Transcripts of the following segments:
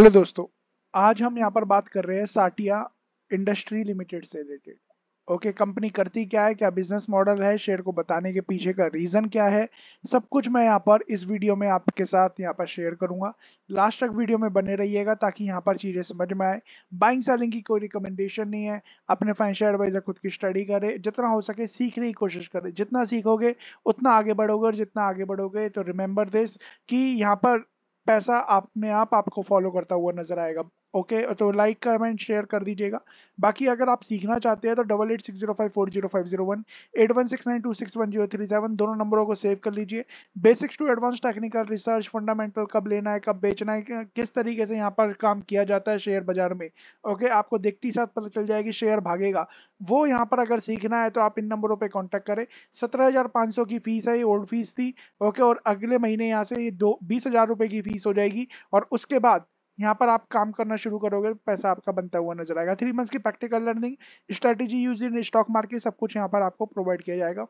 hello दोस्तों आज हम यहाँ पर बात कर रहे हैं साटिया इंडस्ट्री लिमिटेड से रिलेटेड ओके कंपनी करती क्या है क्या बिजनेस मॉडल है शेयर को बताने के पीछे का रीजन क्या है सब कुछ मैं यहाँ पर इस वीडियो में आपके साथ यहाँ पर शेयर करूंगा लास्ट तक वीडियो में बने रहिएगा ताकि यहाँ पर चीजें समझ में आए बाइंग सेलिंग की कोई रिकमेंडेशन नहीं है अपने फाइनेंशियल एडवाइजर खुद की स्टडी करें जितना हो सके सीखने की कोशिश करें जितना सीखोगे उतना आगे बढ़ोगे और जितना आगे बढ़ोगे तो रिमेंबर दिस कि यहाँ पर पैसा अपने आप आपको फॉलो करता हुआ नजर आएगा ओके तो लाइक कमेंट शेयर कर दीजिएगा बाकी अगर आप सीखना चाहते हैं तो double eight six zero five four zero five zero one eight one six nine two six one zero three seven दोनों नंबरों को सेव कर लीजिए basics to advance technical research fundamental कब लेना है कब बेचना है किस तरीके से यहाँ पर काम किया जाता है शेयर बाजार में ओके आपको देखते ही साथ पता चल जाएगी शेयर भागेगा वो यहाँ पर अगर सीखना है तो आप इन नंबरों पर कॉन्टैक्ट करें सत्रह हजार पाँच सौ की फीस है ये ओल्ड फीस थी ओके और अगले महीने यहाँ से ये दो बीस हजार रुपये की फीस हो जाएगी और उसके बाद यहाँ पर आप काम करना शुरू करोगे पैसा आपका बनता हुआ नजर आएगा थ्री मंथ्स की practical learning strategy use in stock market सब कुछ यहाँ पर आपको प्रोवाइड किया जाएगा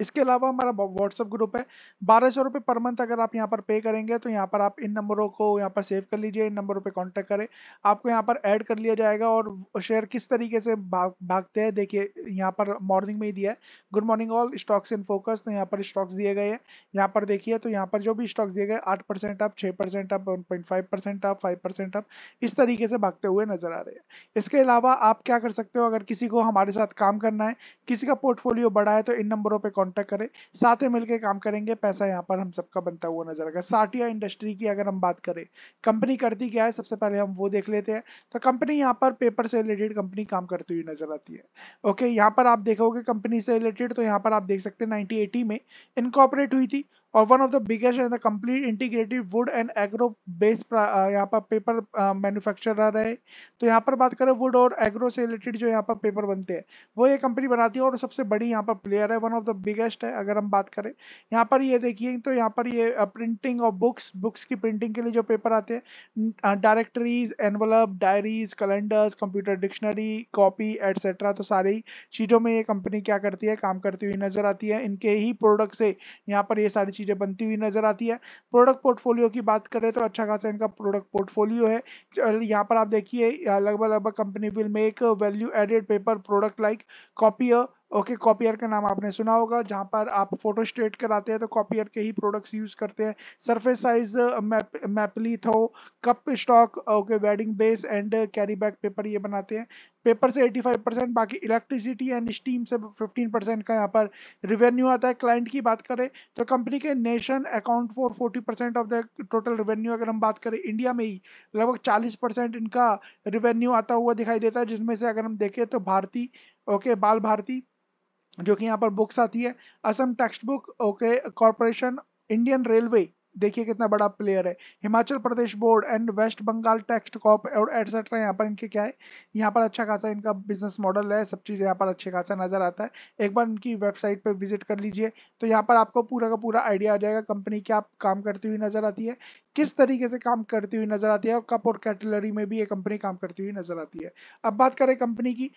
इसके अलावा हमारा व्हाट्सअप ग्रुप है बारह सौ रुपये पर मंथ अगर आप यहाँ पर पे करेंगे तो यहाँ पर आप इन नंबरों को यहाँ पर सेव कर लीजिए इन नंबरों पे कांटेक्ट करें आपको यहाँ पर ऐड कर लिया जाएगा और शेयर किस तरीके से भाग भागते हैं देखिए यहाँ पर मॉर्निंग में ही दिया है good morning all stocks in focus तो यहाँ पर स्टॉक्स दिए गए हैं यहाँ पर देखिए तो यहाँ पर जो भी स्टॉक्स दिए गए आठ परसेंट अप छः percent up one point five percent up five percent up इस तरीके से भागते हुए नजर आ रहे हैं इसके अलावा आप क्या कर सकते हो अगर किसी को हमारे साथ काम करना है किसी का पोर्टफोलियो बढ़ा है तो इन नंबरों पर कांटेक्ट करें साथ ही मिलकर काम करेंगे पैसा यहाँ पर हम सबका बनता हुआ नजर आएगा साटिया इंडस्ट्री की अगर हम बात करें कंपनी करती क्या है सबसे पहले हम वो देख लेते हैं तो कंपनी यहाँ पर पेपर से रिलेटेड कंपनी काम करती हुई नजर आती है ओके यहाँ पर आप देखोगे कंपनी से रिलेटेड तो यहाँ पर आप देख सकते हैं नाइनटीन में इनकॉपरेट हुई थी और one of the biggest and the complete integrated wood and agro based यहाँ पर पेपर मैन्युफैक्चरर है तो यहाँ पर बात करें वुड और एग्रो से रिलेटेड जो यहाँ पर पेपर बनते हैं वो ये कंपनी बनाती है और सबसे बड़ी यहाँ पर प्लेयर है वन ऑफ द बिगेस्ट है अगर हम बात करें यहाँ पर ये देखिए तो यहाँ पर ये प्रिंटिंग और बुक्स बुक्स की प्रिंटिंग के लिए जो पेपर आते हैं directories envelope diaries calendars computer dictionary copy etcetera तो सारी चीज़ों में ये कंपनी क्या करती है काम करती हुई नजर आती है इनके ही प्रोडक्ट से यहाँ पर ये सारी चीज़ें बनती हुई नजर आती है प्रोडक्ट पोर्टफोलियो की बात करें तो अच्छा खासा इनका प्रोडक्ट पोर्टफोलियो है यहाँ पर आप देखिए लगभग लगभग company will make value added paper product like copy okay copier का नाम आपने सुना होगा जहां पर आप फोटो स्टेट कराते हैं तो कॉपियर के ही प्रोडक्ट्स यूज करते हैं surface size map maplitho cup stock okay wedding base and carry bag paper ये बनाते हैं पेपर से 85 परसेंट बाकी इलेक्ट्रिसिटी एंड स्टीम से 15 परसेंट का यहाँ पर रिवेन्यू आता है क्लाइंट की बात करें तो कंपनी के nation account for 40 percent of the total revenue अगर हम बात करें इंडिया में ही लगभग 40 परसेंट इनका रिवेन्यू आता हुआ दिखाई देता है जिसमें से अगर हम देखें तो भारती ओके बाल भारती जो कि यहाँ पर बुक्स आती है Assam text book okay corporation Indian railway देखिए कितना बड़ा प्लेयर है Himachal Pradesh board and West Bengal text corp और एटसेट्रा यहाँ पर इनके क्या है यहाँ पर अच्छा खासा इनका बिजनेस मॉडल है सब चीज़ यहाँ पर अच्छे खासा नज़र आता है एक बार इनकी वेबसाइट पर विजिट कर लीजिए तो यहाँ पर आपको पूरा का पूरा आइडिया आ जाएगा कंपनी क्या काम करती हुई नज़र आती है किस तरीके से काम करती हुई नज़र आती है और कप और कैटलरी में भी ये कंपनी काम करती हुई नज़र आती है अब बात करें कंपनी की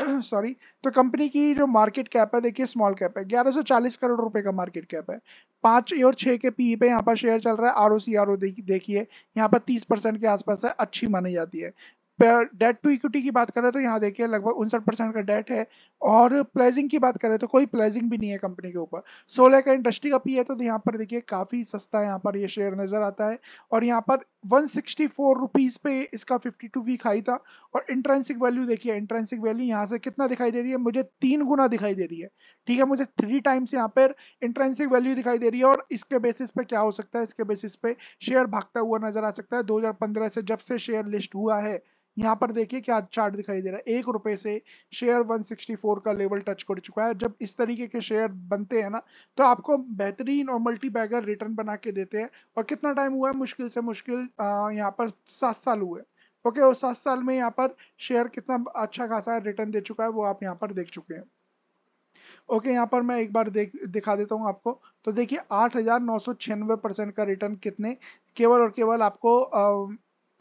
सॉरी तो कंपनी की जो मार्केट कैप है देखिए स्मॉल कैप है 1140 करोड़ रुपए का मार्केट कैप है पांच और छह के पी e पे यहाँ पर शेयर चल रहा है R O C R O देखिए यहाँ पर 30 परसेंट के आसपास है अच्छी मानी जाती है डेट टू इक्विटी की बात करें तो यहाँ देखिए लगभग उनसठ परसेंट का डेट है और प्लेजिंग की बात करें तो कोई प्लेजिंग भी नहीं है कंपनी के ऊपर सोलह का इंडस्ट्री का पी है तो यहाँ पर देखिए काफ़ी सस्ता यहाँ पर ये शेयर नज़र आता है और यहाँ पर वन सिक्सटी फोर रुपीज़ पे इसका फिफ्टी टू वीक हाई था और इंट्रेंसिक वैल्यू देखिए इंट्रेंसिक वैल्यू यहाँ से कितना दिखाई दे रही है मुझे तीन गुना दिखाई दे रही है ठीक है मुझे थ्री टाइम्स यहाँ पर इंट्रेंसिक वैल्यू दिखाई दे रही है और इसके बेसिस पे क्या हो सकता है इसके बेसिस पे शेयर भागता हुआ नजर आ सकता है दो से जब से शेयर लिस्ट हुआ है यहाँ पर देखिए क्या चार्ट दिखाई दे रहा है एक रुपए से शेयर 164 का लेवल टच कर चुका है जब इस तरीके के शेयर बनते हैं ना तो आपको बेहतरीन और मल्टी बैगर रिटर्न बना के देते हैं और कितना टाइम हुआ है मुश्किल से मुश्किल यहाँ पर सात साल हुए ओके और सात साल में यहाँ पर शेयर कितना अच्छा खासा रिटर्न दे चुका है वो आप यहाँ पर देख चुके हैं ओके okay, यहाँ पर मैं एक बार देख दिखा देता हूँ आपको तो देखिए आठ हजार नौ सौ छियानवे परसेंट का रिटर्न कितने केवल और केवल आपको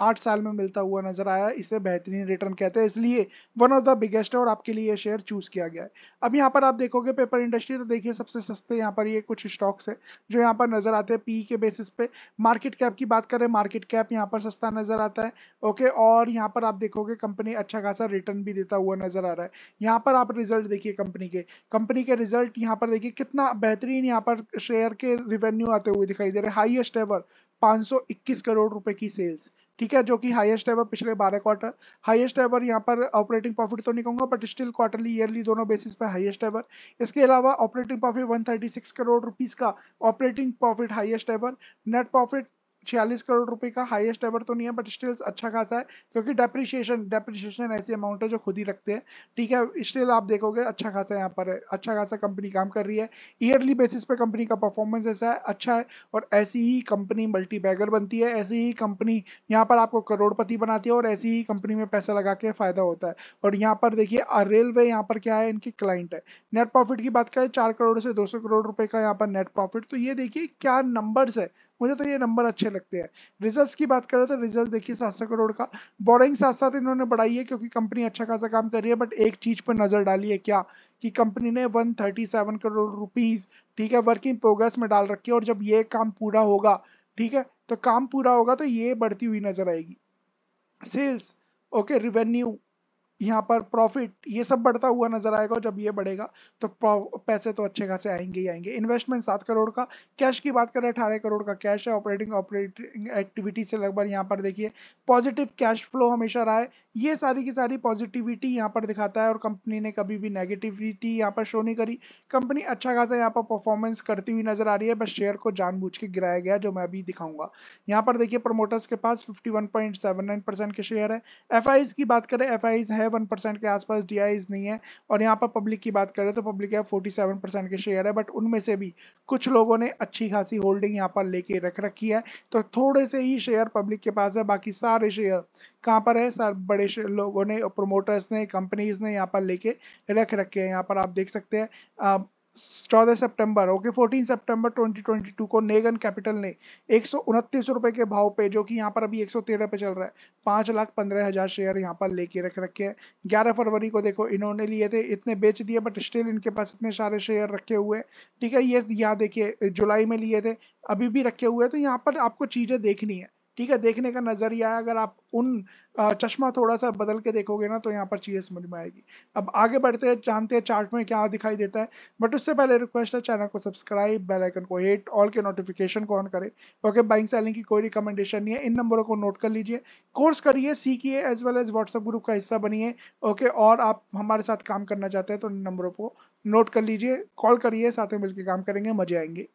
आठ साल में मिलता हुआ नजर आया इसे बेहतरीन रिटर्न कहते हैं इसलिए वन ऑफ द बिगेस्ट और आपके लिए शेयर चूज किया गया है अब यहाँ पर आप देखोगे पेपर इंडस्ट्री तो देखिए सबसे सस्ते यहाँ पर ये कुछ स्टॉक्स है जो यहाँ पर नजर आते हैं पी e के बेसिस पे मार्केट कैप की बात करें मार्केट कैप यहाँ पर सस्ता नजर आता है ओके और यहाँ पर आप देखोगे कंपनी अच्छा खासा रिटर्न भी देता हुआ नजर आ रहा है यहाँ पर आप रिजल्ट देखिए कंपनी के कंपनी के रिजल्ट यहाँ पर देखिए कितना बेहतरीन यहाँ पर शेयर के रिवेन्यू आते हुए दिखाई दे रहे हाइएस्ट एवर 521 करोड़ रुपए की सेल्स ठीक है जो कि हाईएस्ट है पिछले बारह क्वार्टर हाईएस्ट एवर यहाँ पर ऑपरेटिंग प्रॉफिट तो नहीं कहूँगा बट स्टिल क्वार्टरली ईयरली दोनों बेसिस पर हाईएस्ट एवर इसके अलावा ऑपरेटिंग प्रॉफिट 136 करोड़ रुपीस का operating profit highest ever net profit छियालीस करोड़ रुपए का हाईएस्ट एवर तो नहीं है बट स्टिल अच्छा खासा है क्योंकि डेप्रिशिएशन डेप्रिशिएशन ऐसी अमाउंट है जो खुद ही रखते हैं ठीक है स्टिल आप देखोगे अच्छा खासा यहाँ पर है अच्छा खासा कंपनी काम कर रही है ईयरली बेसिस पे कंपनी का परफॉर्मेंस ऐसा है अच्छा है और ऐसी ही कंपनी मल्टी बैगर बनती है ऐसी ही कंपनी यहाँ पर आपको करोड़पति बनाती है और ऐसी ही कंपनी में पैसा लगा के फायदा होता है और यहाँ पर देखिए रेलवे यहाँ पर क्या है इनके क्लाइंट है नेट प्रॉफिट की बात करें चार करोड़ से दो करोड़ रुपए का यहाँ पर नेट प्रॉफिट तो ये देखिए क्या नंबर्स है मुझे तो ये नंबर अच्छे लगते हैं रिजल्ट की बात करें तो रिजल्ट देखिए सात सौ करोड़ का बोरिंग साथ साथ इन्होंने बढ़ाई है क्योंकि कंपनी अच्छा खासा काम कर रही है बट एक चीज पर नजर डाली है क्या कि कंपनी ने 137 करोड़ रुपीस ठीक है वर्किंग प्रोग्रेस में डाल रखी है और जब ये काम पूरा होगा ठीक है तो काम पूरा होगा तो ये बढ़ती हुई नजर आएगी सेल्स ओके रिवेन्यू यहाँ पर प्रॉफिट ये सब बढ़ता हुआ नजर आएगा जब ये बढ़ेगा तो पैसे तो अच्छे खासे आएंगे ही आएंगे इन्वेस्टमेंट सात करोड़ का कैश की बात करें अठारह करोड़ का कैश है ऑपरेटिंग ऑपरेटिंग एक्टिविटी से लगभग यहाँ पर देखिए पॉजिटिव कैश फ्लो हमेशा रहा है ये सारी की सारी पॉजिटिविटी यहाँ पर दिखाता है और कंपनी ने कभी भी नेगेटिविटी यहाँ पर शो नहीं करी कंपनी अच्छा खासा यहाँ पर परफॉर्मेंस करती हुई नजर आ रही है बस शेयर को जानबूझ के गिराया गया जो मैं अभी दिखाऊंगा यहाँ पर देखिए प्रमोटर्स के पास फिफ्टी परसेंट के शेयर है एफ की बात करें एफ है वन परसेंट के आसपास डी नहीं है और यहाँ पर पब्लिक की बात करें तो पब्लिक के फोर्टी सेवन परसेंट के शेयर है बट उनमें से भी कुछ लोगों ने अच्छी खासी होल्डिंग यहाँ पर लेके रख रखी है तो थोड़े से ही शेयर पब्लिक के पास है बाकी सारे शेयर कहाँ पर है सर बड़े लोगों ने प्रोमोटर्स ने कंपनीज ने यहाँ पर लेके रख रखे हैं यहाँ पर आप देख सकते हैं चौदह सितंबर ओके फोर्टीन सितंबर 2022 को नेगन कैपिटल ने एक रुपए के भाव पे जो कि यहाँ पर अभी 113 पे चल रहा है पांच लाख पंद्रह हजार शेयर यहाँ पर लेके रख रखे हैं ग्यारह फरवरी को देखो इन्होंने लिए थे इतने बेच दिए बट स्टिल इनके पास इतने सारे शेयर रखे हुए हैं ठीक है ये यहाँ देखिए जुलाई में लिए थे अभी भी रखे हुए हैं तो यहाँ पर आपको चीजें देखनी है ठीक है देखने का नज़रिया है अगर आप उन चश्मा थोड़ा सा बदल के देखोगे ना तो यहाँ पर चीज़ें समझ में आएगी अब आगे बढ़ते हैं जानते हैं चार्ट में क्या दिखाई देता है बट उससे पहले रिक्वेस्ट है चैनल को सब्सक्राइब बेल आइकन को हिट ऑल के नोटिफिकेशन को ऑन करें क्योंकि बाइंग सेलिंग की कोई रिकमेंडेशन नहीं है इन नंबरों को नोट कर लीजिए कोर्स करिए सीखिए as well as WhatsApp group का हिस्सा बनिए ओके और आप हमारे साथ काम करना चाहते हैं तो इन नंबरों को नोट कर लीजिए कॉल करिए साथ में मिलकर काम करेंगे मजे आएंगे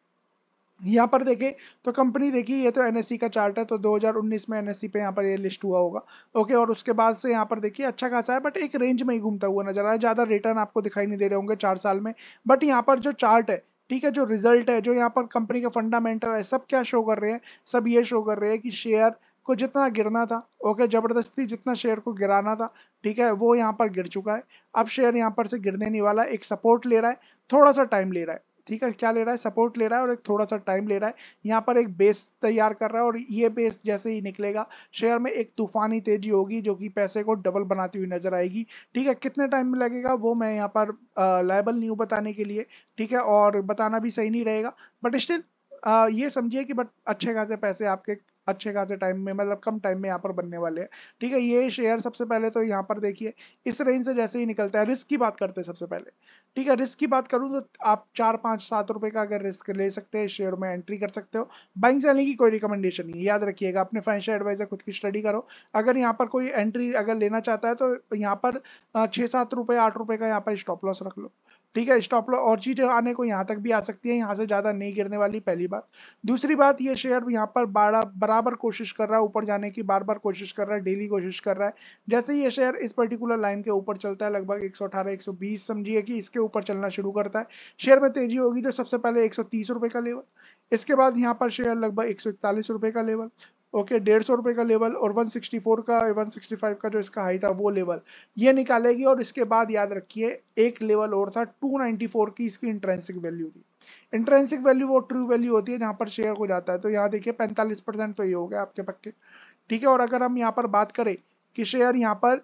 यहाँ पर देखें तो कंपनी देखिए ये तो एन का चार्ट है तो 2019 में एन पे यहाँ पर ये लिस्ट हुआ होगा ओके और उसके बाद से यहाँ पर देखिए अच्छा खासा है बट एक रेंज में ही घूमता हुआ नजर आया ज़्यादा रिटर्न आपको दिखाई नहीं दे रहे होंगे चार साल में बट यहाँ पर जो चार्ट है ठीक है जो रिजल्ट है जो यहाँ पर कंपनी का फंडामेंटल है सब क्या शो कर रहे हैं सब ये शो कर रहे हैं कि शेयर को जितना गिरना था ओके जबरदस्ती जितना शेयर को गिराना था ठीक है वो यहाँ पर गिर चुका है अब शेयर यहाँ पर से गिरने नहीं वाला एक सपोर्ट ले रहा है थोड़ा सा टाइम ले रहा है ठीक है क्या ले रहा है सपोर्ट ले रहा है और एक थोड़ा सा टाइम ले रहा है यहाँ पर एक बेस तैयार कर रहा है और ये बेस जैसे ही निकलेगा शेयर में एक तूफानी तेजी होगी जो कि पैसे को डबल बनाती हुई नजर आएगी ठीक है कितने टाइम में लगेगा वो मैं यहाँ पर लाइबल न्यू बताने के लिए ठीक है और बताना भी सही नहीं रहेगा बट स्टिल ये समझिए कि बट अच्छे खासे पैसे आपके अच्छे खासे टाइम में मतलब कम टाइम में यहाँ पर बनने वाले हैं ठीक है ये शेयर सबसे पहले तो यहाँ पर देखिए इस रेंज से जैसे ही निकलता है रिस्क की बात करते हैं सबसे पहले ठीक है रिस्क की बात करूँ तो आप चार पाँच सात रुपये का अगर रिस्क ले सकते हैं शेयर में एंट्री कर सकते हो बाइंग सेलिंग की कोई रिकमेंडेशन नहीं याद रखिएगा अपने फाइनेंशियल एडवाइजर खुद की स्टडी करो अगर यहाँ पर कोई एंट्री अगर लेना चाहता है तो यहाँ पर छः सात रुपये आठ रुपये का यहाँ पर स्टॉप लॉस रख लो ठीक है स्टॉप लॉस और चीज आने को यहाँ तक भी आ सकती है यहाँ से ज़्यादा नहीं गिरने वाली पहली बात दूसरी बात ये शेयर यहाँ पर बड़ा बराबर कोशिश कर रहा है ऊपर जाने की बार बार कोशिश कर रहा है डेली कोशिश कर रहा है जैसे ये शेयर इस पर्टिकुलर लाइन के ऊपर चलता है लगभग एक सौ समझिए कि इसके ऊपर चलना शुरू करता है शेयर में तेजी होगी जो सबसे पहले एक का लेवल इसके बाद यहाँ पर शेयर लगभग एक का लेवल ओके डेढ़ सौ रुपये का लेवल और 164 का 165 का जो इसका हाई था वो लेवल ये निकालेगी और इसके बाद याद रखिए एक लेवल और था 294 की इसकी इंट्रेंसिक वैल्यू थी इंट्रेंसिक वैल्यू वो ट्रू वैल्यू होती है जहाँ पर शेयर हो जाता है तो यहाँ देखिए 45 परसेंट तो ये हो गया आपके पक्के ठीक है और अगर हम यहाँ पर बात करें कि शेयर यहाँ पर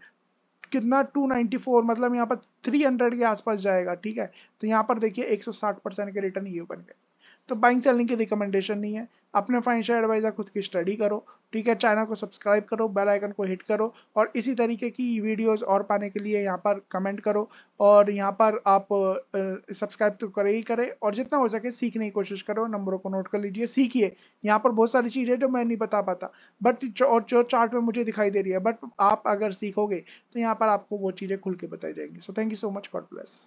कितना 294 मतलब यहाँ पर 300 के आसपास जाएगा ठीक है तो यहाँ पर देखिए 160 परसेंट के रिटर्न ये बन गए तो बाइंग सेलिंग की रिकमेंडेशन नहीं है अपने फाइनेंशियल एडवाइजर खुद की स्टडी करो ठीक है चैनल को सब्सक्राइब करो बेल आइकन को हिट करो और इसी तरीके की वीडियोस और पाने के लिए यहाँ पर कमेंट करो और यहाँ पर आप सब्सक्राइब तो करें ही करें और जितना हो सके सीखने की कोशिश करो नंबरों को नोट कर लीजिए सीखिए यहाँ पर बहुत सारी चीज़ें जो मैं नहीं बता पाता बट और जो चार्ट में मुझे दिखाई दे रही है बट आप अगर सीखोगे तो यहाँ पर आपको वो चीज़ें खुल के बताई जाएंगी so thank you so much God bless